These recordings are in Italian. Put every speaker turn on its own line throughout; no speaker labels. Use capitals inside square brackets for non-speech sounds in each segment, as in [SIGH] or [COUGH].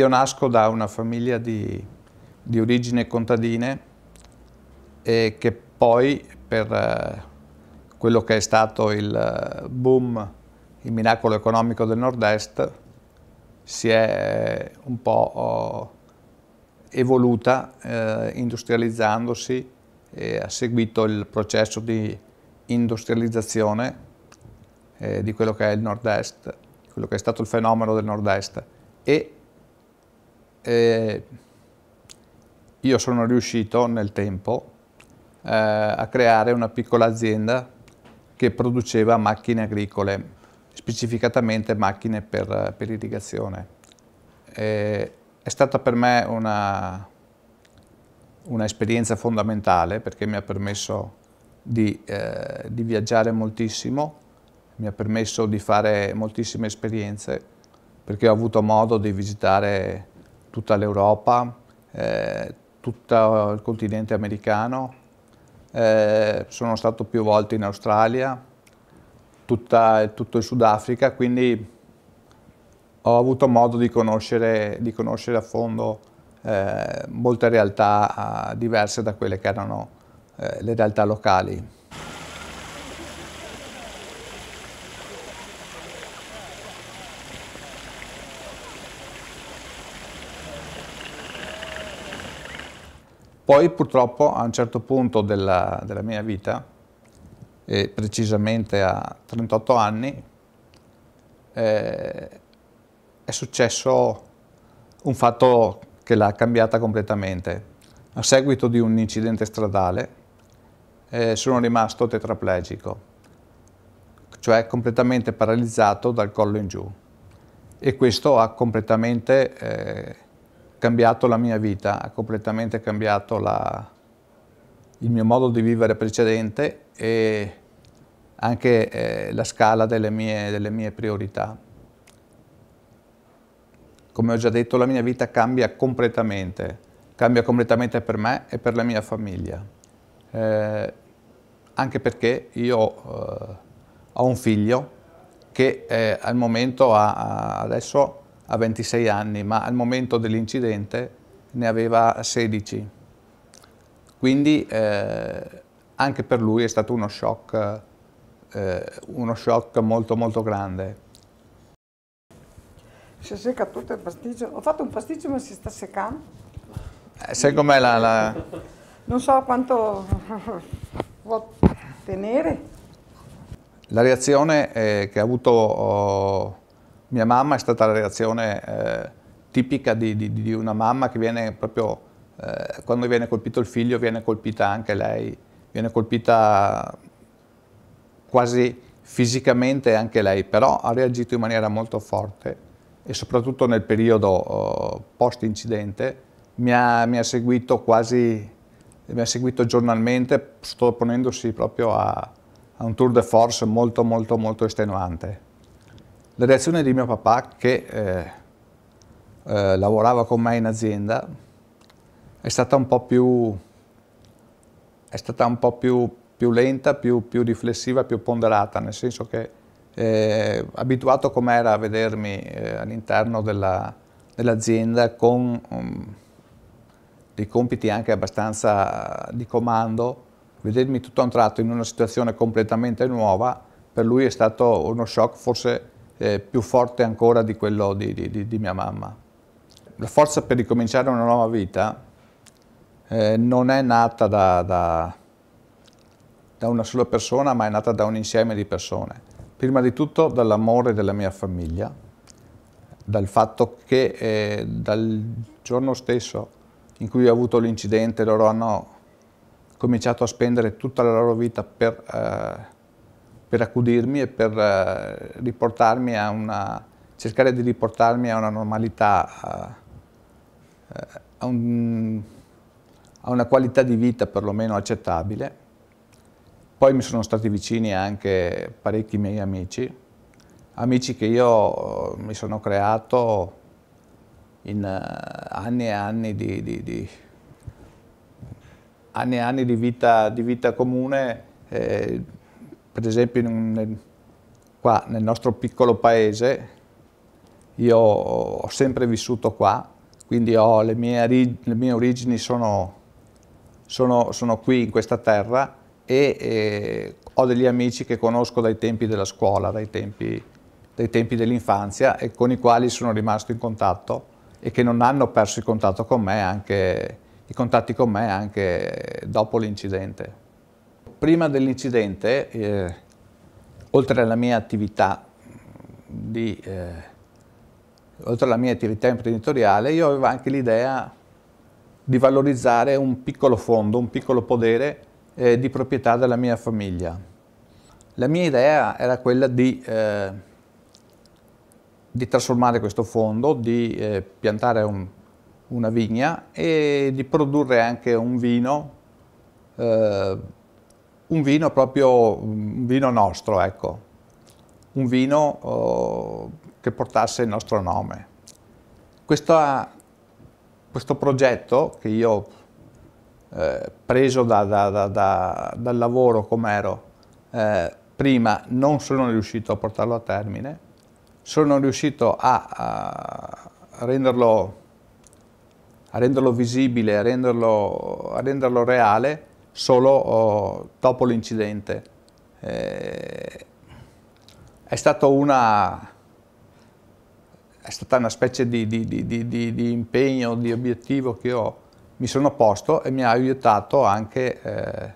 io nasco da una famiglia di, di origine contadine e che poi per eh, quello che è stato il eh, boom, il miracolo economico del nord-est, si è un po' oh, evoluta eh, industrializzandosi e ha seguito il processo di industrializzazione eh, di quello che è il nord-est, quello che è stato il fenomeno del nord-est e eh, io sono riuscito nel tempo eh, a creare una piccola azienda che produceva macchine agricole, specificatamente macchine per, per irrigazione. Eh, è stata per me una, una, esperienza fondamentale perché mi ha permesso di, eh, di viaggiare moltissimo, mi ha permesso di fare moltissime esperienze perché ho avuto modo di visitare tutta l'Europa, eh, tutto il continente americano, eh, sono stato più volte in Australia, tutta, tutto il Sudafrica, quindi ho avuto modo di conoscere, di conoscere a fondo eh, molte realtà ah, diverse da quelle che erano eh, le realtà locali. Poi purtroppo a un certo punto della, della mia vita, eh, precisamente a 38 anni, eh, è successo un fatto che l'ha cambiata completamente. A seguito di un incidente stradale eh, sono rimasto tetraplegico, cioè completamente paralizzato dal collo in giù. E questo ha completamente eh, cambiato la mia vita, ha completamente cambiato la, il mio modo di vivere precedente e anche eh, la scala delle mie, delle mie priorità. Come ho già detto, la mia vita cambia completamente cambia completamente per me e per la mia famiglia. Eh, anche perché io eh, ho un figlio che eh, al momento ha, adesso a 26 anni, ma al momento dell'incidente ne aveva 16. Quindi eh, anche per lui è stato uno shock, eh, uno shock molto molto grande. Si secca tutto il pasticcio. Ho fatto un pasticcio ma si sta seccando. Eh, sai com'è la, la... Non so quanto può [LAUGHS] tenere. La reazione eh, che ha avuto... Oh, mia mamma è stata la reazione eh, tipica di, di, di, una mamma che viene proprio, eh, quando viene colpito il figlio viene colpita anche lei, viene colpita quasi fisicamente anche lei, però ha reagito in maniera molto forte e soprattutto nel periodo uh, post-incidente mi, mi ha, seguito quasi, mi ha seguito giornalmente, sottoponendosi proprio a, a un tour de force molto molto molto estenuante la reazione di mio papà che eh, eh, lavorava con me in azienda è stata un po' più, un po più, più lenta, più, più, riflessiva, più ponderata, nel senso che eh, abituato com'era a vedermi eh, all'interno dell'azienda con um, dei compiti anche abbastanza di comando, vedermi tutto a un tratto in una situazione completamente nuova, per lui è stato uno shock forse eh, più forte ancora di quello di, di, di, mia mamma. La forza per ricominciare una nuova vita eh, non è nata da, da, da una sola persona, ma è nata da un insieme di persone. Prima di tutto dall'amore della mia famiglia, dal fatto che eh, dal giorno stesso in cui ho avuto l'incidente loro hanno cominciato a spendere tutta la loro vita per eh, per accudirmi e per eh, riportarmi a una, cercare di riportarmi a una normalità, a, eh, a, un, a una qualità di vita perlomeno accettabile. Poi mi sono stati vicini anche parecchi miei amici, amici che io eh, mi sono creato in anni e anni di, di, di, anni e anni di vita, vita, comune, eh, per esempio un, nel, qua nel nostro piccolo paese, io ho sempre vissuto qua, quindi ho, le, mie, le, mie, origini sono, sono, sono, qui in questa terra e, e ho degli amici che conosco dai tempi della scuola, dai tempi, dai tempi dell'infanzia e con i quali sono rimasto in contatto e che non hanno perso il contatto con me anche, i contatti con me anche dopo l'incidente prima dell'incidente, eh, oltre alla mia attività di, eh, oltre alla mia attività imprenditoriale, io avevo anche l'idea di valorizzare un piccolo fondo, un piccolo podere eh, di proprietà della mia famiglia. La mia idea era quella di, eh, di trasformare questo fondo, di eh, piantare un, una vigna e di produrre anche un vino eh, un vino proprio, un vino nostro, ecco, un vino oh, che portasse il nostro nome. Questa, questo progetto che io, eh, preso da, da, da, dal lavoro com'ero, eh, prima non sono riuscito a portarlo a termine, sono riuscito a, a, renderlo, a renderlo, visibile, a renderlo, a renderlo reale, solo oh, dopo l'incidente. Eh, è, stata una, è stata una specie di, di, di, di, impegno, di obiettivo che io mi sono posto e mi ha aiutato anche eh,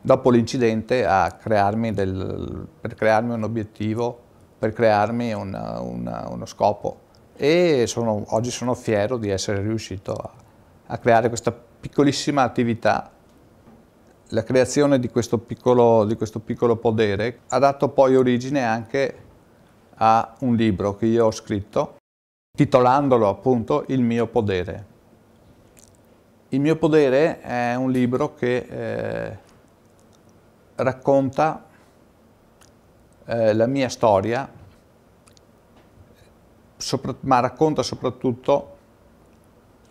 dopo l'incidente per crearmi un obiettivo, per crearmi una, una, uno scopo. E sono, oggi sono fiero di essere riuscito a, a creare questa piccolissima attività la creazione di questo piccolo, di questo piccolo podere ha dato poi origine anche a un libro che io ho scritto, titolandolo appunto Il mio podere. Il mio podere è un libro che eh, racconta eh, la mia storia, sopra, ma racconta soprattutto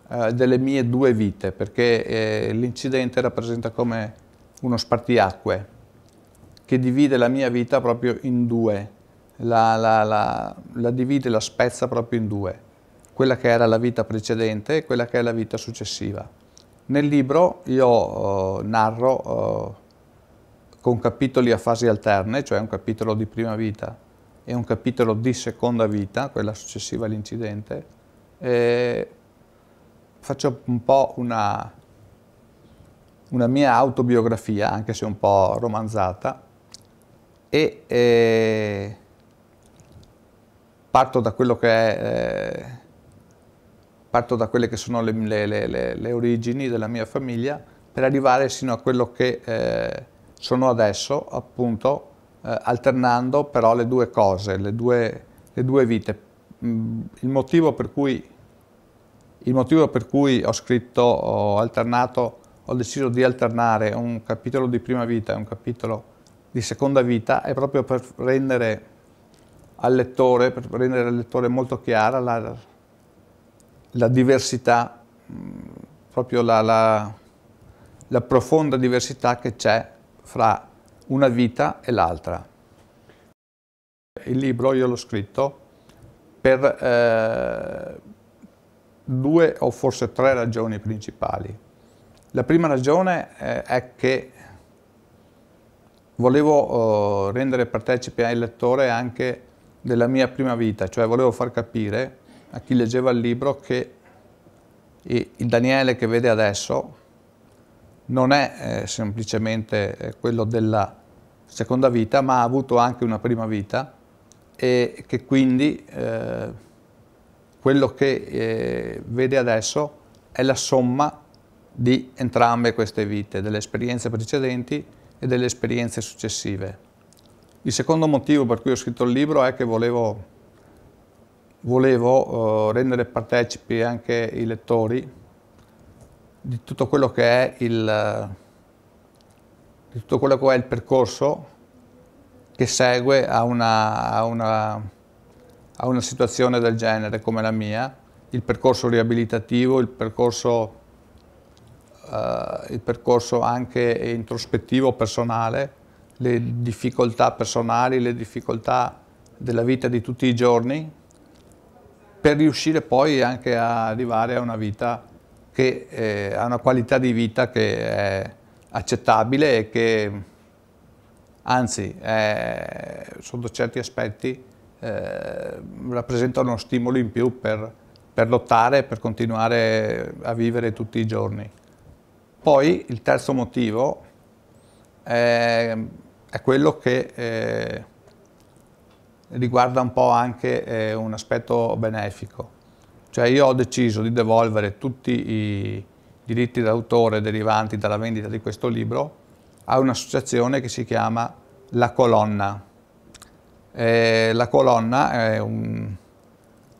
eh, delle mie due vite, perché eh, l'incidente rappresenta come uno spartiacque che divide la mia vita proprio in due, la, la, la, la divide, la spezza proprio in due, quella che era la vita precedente e quella che è la vita successiva. Nel libro io eh, narro eh, con capitoli a fasi alterne, cioè un capitolo di prima vita e un capitolo di seconda vita, quella successiva all'incidente, e faccio un po' una, una mia autobiografia, anche se un po' romanzata, e eh, parto da quello che è, eh, parto da quelle che sono le, le, le, le, origini della mia famiglia per arrivare sino a quello che eh, sono adesso, appunto, eh, alternando però le due cose, le due, due vite. Mm, il motivo per cui il motivo per cui ho scritto, ho alternato ho deciso di alternare un capitolo di prima vita e un capitolo di seconda vita è proprio per rendere al lettore, per rendere al lettore molto chiara la, la diversità, proprio la, la, la profonda diversità che c'è fra una vita e l'altra. Il libro io l'ho scritto per eh, due o forse tre ragioni principali. La prima ragione eh, è che volevo eh, rendere partecipe al lettore anche della mia prima vita, cioè volevo far capire a chi leggeva il libro che il Daniele che vede adesso non è eh, semplicemente eh, quello della seconda vita, ma ha avuto anche una prima vita e che quindi eh, quello che eh, vede adesso è la somma di entrambe queste vite, delle esperienze precedenti e delle esperienze successive. Il secondo motivo per cui ho scritto il libro è che volevo, volevo eh, rendere partecipi anche i lettori di tutto quello che è il, quello che è il percorso che segue a una, a, una, a una situazione del genere come la mia, il percorso riabilitativo, il percorso eh, il percorso anche introspettivo personale, le difficoltà personali, le difficoltà della vita di tutti i giorni, per riuscire poi anche a arrivare a una vita che ha eh, una qualità di vita che è accettabile e che anzi è, sotto certi aspetti eh, rappresenta uno stimolo in più per, per lottare per continuare a vivere tutti i giorni. Poi il terzo motivo è, ehm, è quello che eh, riguarda un po' anche eh, un aspetto benefico. Cioè io ho deciso di devolvere tutti i diritti d'autore derivanti dalla vendita di questo libro a un'associazione che si chiama La Colonna. Eh, la Colonna è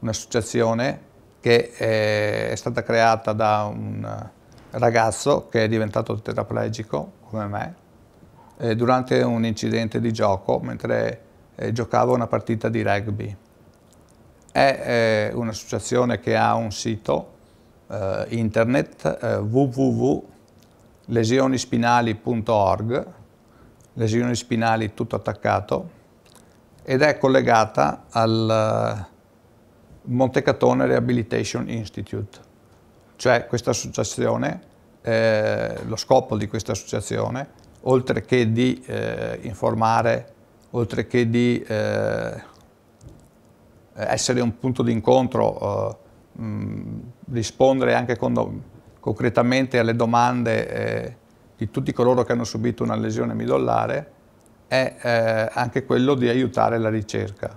un'associazione che è, eh, è stata creata da un ragazzo che è diventato tetraplegico come me eh, durante un incidente di gioco mentre eh, giocavo una partita di rugby. È eh, un'associazione che ha un sito eh, internet eh, www.lesionispinali.org, lesioni spinali tutto attaccato, ed è collegata al eh, Montecatone Rehabilitation Institute cioè questa associazione, eh, lo scopo di questa associazione, oltre che di eh, informare, oltre che di eh, essere un punto di incontro, eh, mh, rispondere anche con, concretamente alle domande eh, di tutti coloro che hanno subito una lesione midollare, è eh, anche quello di aiutare la ricerca.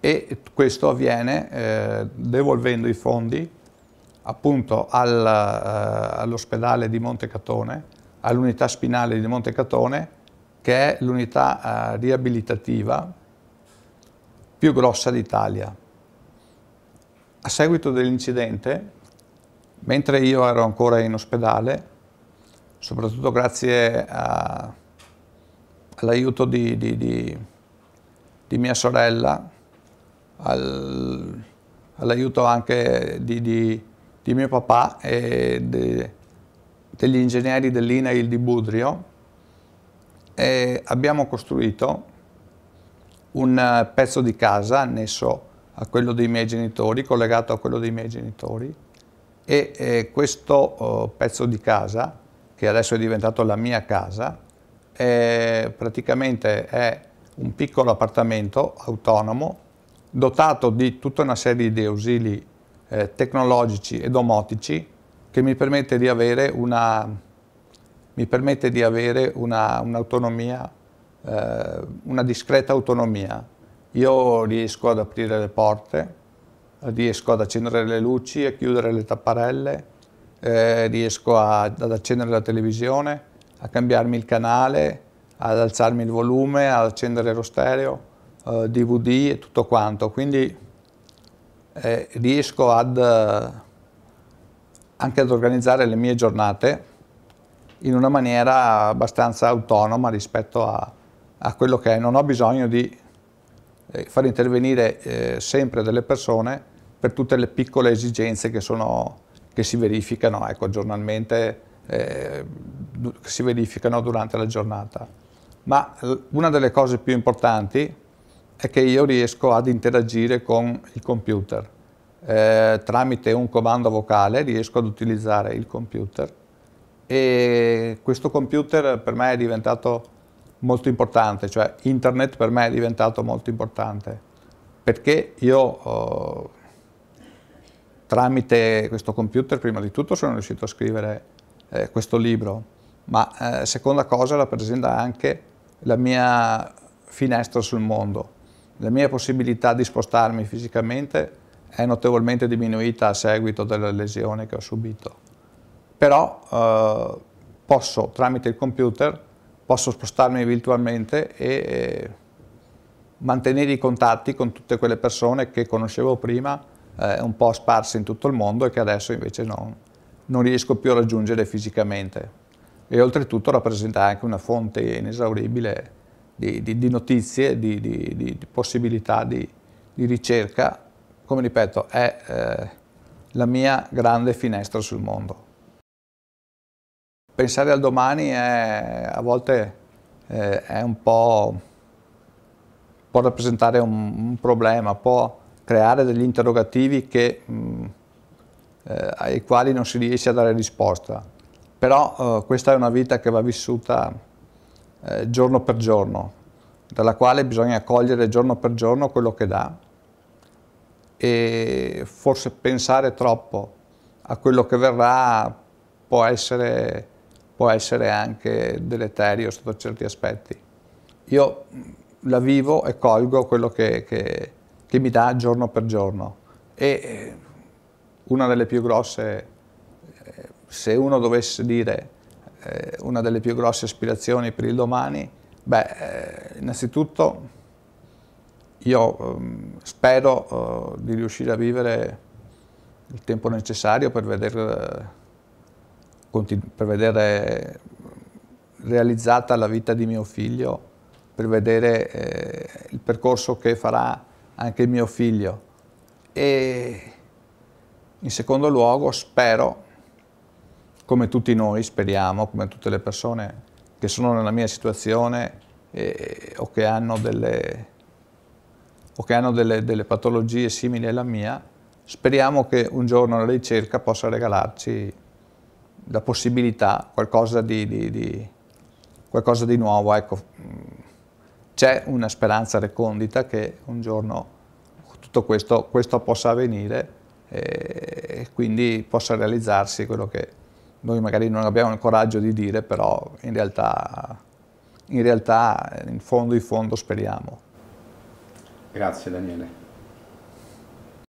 E questo avviene devolvendo i fondi appunto al, eh, all'ospedale di Montecatone, all'unità spinale di Montecatone, che è l'unità eh, riabilitativa più grossa d'Italia. A seguito dell'incidente, mentre io ero ancora in ospedale, soprattutto grazie eh, all'aiuto di, di, di, di, mia sorella, all'aiuto anche di, di mio papà e de, degli ingegneri dell'INAIL di Budrio e abbiamo costruito un eh, pezzo di casa annesso a quello dei miei genitori, collegato a quello dei miei genitori e, e eh, questo uh, pezzo di casa, che adesso è diventato la mia casa, è, praticamente è un piccolo appartamento autonomo dotato di tutta una serie di ausili eh, tecnologici e domotici che mi permette di avere un'autonomia, eh, una discreta autonomia. Io riesco ad aprire le porte, riesco ad accendere le luci a chiudere le tapparelle, eh, riesco a, ad accendere la televisione, a cambiarmi il canale, ad alzarmi il volume, ad accendere lo stereo, DVD eh, e tutto quanto. Quindi eh, riesco ad, eh, anche ad organizzare le mie giornate in una maniera abbastanza autonoma rispetto a, a quello che è. Non ho bisogno di eh, far intervenire eh, sempre delle persone per tutte le piccole esigenze che, sono, che si verificano ecco, giornalmente, eh, che si verificano durante la giornata. Ma una delle cose più importanti è che io riesco ad interagire con il computer. Eh, tramite un comando vocale riesco ad utilizzare il computer e questo computer per me è diventato molto importante, cioè internet per me è diventato molto importante perché io eh, tramite questo computer prima di tutto sono riuscito a scrivere eh, questo libro ma eh, seconda cosa rappresenta anche la mia finestra sul mondo la mia possibilità di spostarmi fisicamente è notevolmente diminuita a seguito della lesione che ho subito. Però eh, posso, tramite il computer, posso spostarmi virtualmente e mantenere i contatti con tutte quelle persone che conoscevo prima, eh, un po' sparse in tutto il mondo e che adesso invece non, non riesco più a raggiungere fisicamente. E oltretutto rappresenta anche una fonte inesauribile di, di, di notizie, di, di possibilità di, ricerca, come ripeto, è eh, la mia grande finestra sul mondo. Pensare al domani è, a volte eh, è un po' può rappresentare un, un, problema, può creare degli interrogativi che, mh, mm, eh, ai quali non si riesce a dare risposta. Però eh, questa è una vita che va vissuta eh, giorno per giorno, dalla quale bisogna cogliere giorno per giorno quello che dà e forse pensare troppo a quello che verrà può essere, può essere anche deleterio sotto certi aspetti. Io la vivo e colgo quello che, che, che mi dà giorno per giorno e eh, una delle più grosse, eh, se uno dovesse dire eh, una delle più grosse aspirazioni per il domani? Beh, eh, innanzitutto io um, spero uh, di riuscire a vivere il tempo necessario per vedere, eh, per vedere realizzata la vita di mio figlio, per vedere eh, il percorso che farà anche mio figlio. E in secondo luogo spero come tutti noi speriamo, come tutte le persone che sono nella mia situazione e, o che hanno, delle, o che hanno delle, delle patologie simili alla mia, speriamo che un giorno la ricerca possa regalarci la possibilità, qualcosa di, di, di, qualcosa di nuovo. Ecco, c'è una speranza recondita che un giorno tutto questo, questo possa avvenire eh, e quindi possa realizzarsi quello che, noi magari non abbiamo il coraggio di dire, però in realtà, in, realtà, in fondo in fondo speriamo. Grazie Daniele.